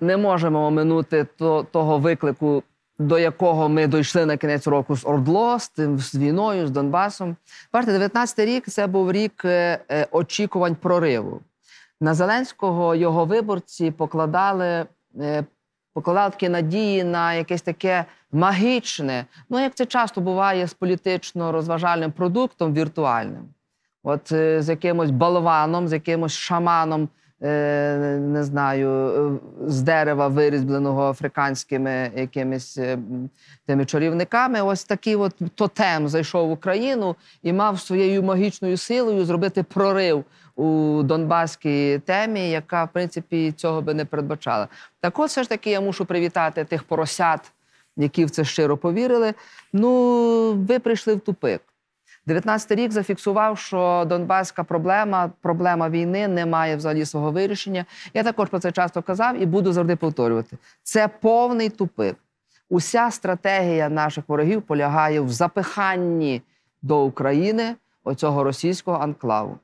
не можемо оминути то, того виклику, до якого ми дійшли на кінець року з Ордло, з тим з війною, з Донбасом. Бачите, 19 рік це був рік е, е, очікувань прориву. На Зеленського його виборці покладали е, покладали такі надії на якесь таке магічне, ну як це часто буває з політично розважальним продуктом віртуальним, от з якимось балваном, з якимось шаманом. Е, не знаю, е, з дерева вирізбленого африканськими якимись е, тими чарівниками. Ось такий от тотем зайшов в Україну і мав своєю магічною силою зробити прорив у донбаській темі, яка в принципі цього би не передбачала. Так, от все ж таки я мушу привітати тих поросят, які в це щиро повірили. Ну, ви прийшли в тупик. 19-й рік зафіксував, що Донбаська проблема, проблема війни не має взагалі свого вирішення. Я також про це часто казав і буду завжди повторювати. Це повний тупик. Уся стратегія наших ворогів полягає в запиханні до України оцього російського анклаву.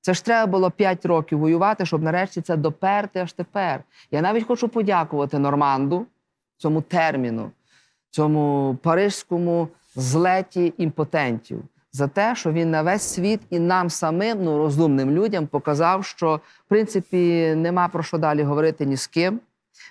Це ж треба було 5 років воювати, щоб нарешті це доперти аж тепер. Я навіть хочу подякувати Норманду цьому терміну, цьому паризькому злеті імпотентів за те, що він на весь світ і нам самим, ну розумним людям, показав, що в принципі нема про що далі говорити ні з ким.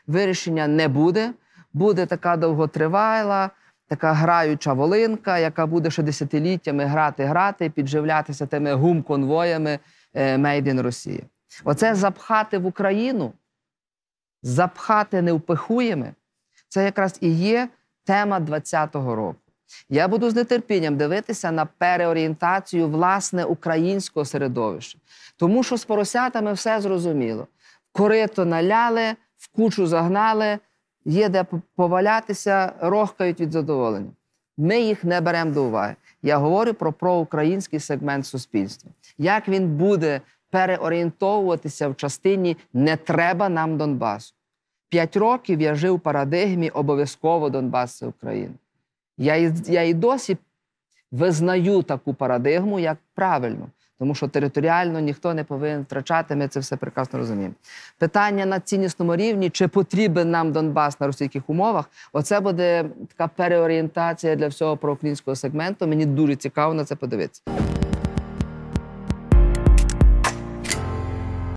Вирішення не буде. Буде така довготривала, така граюча волинка, яка буде ще десятиліттями грати, грати, підживлятися тими гум-конвоями е, «Made in Росії. Оце запхати в Україну, запхати невпихуємо, це якраз і є тема 20-го року. Я буду з нетерпінням дивитися на переорієнтацію власне українського середовища, тому що з поросятами все зрозуміло. Корито наляли, в кучу загнали, є де повалятися, рохкають від задоволення. Ми їх не беремо до уваги. Я говорю про проукраїнський сегмент суспільства. Як він буде переорієнтовуватися в частині не треба нам Донбасу? П'ять років я жив в парадигмі обов'язково Донбас це Україна. Я і, я і досі визнаю таку парадигму як правильну, тому що територіально ніхто не повинен втрачати, ми це все прекрасно розуміємо. Питання на ціннісному рівні, чи потрібен нам Донбас на російських умовах, оце буде така переорієнтація для всього проукраїнського сегменту. Мені дуже цікаво на це подивитися.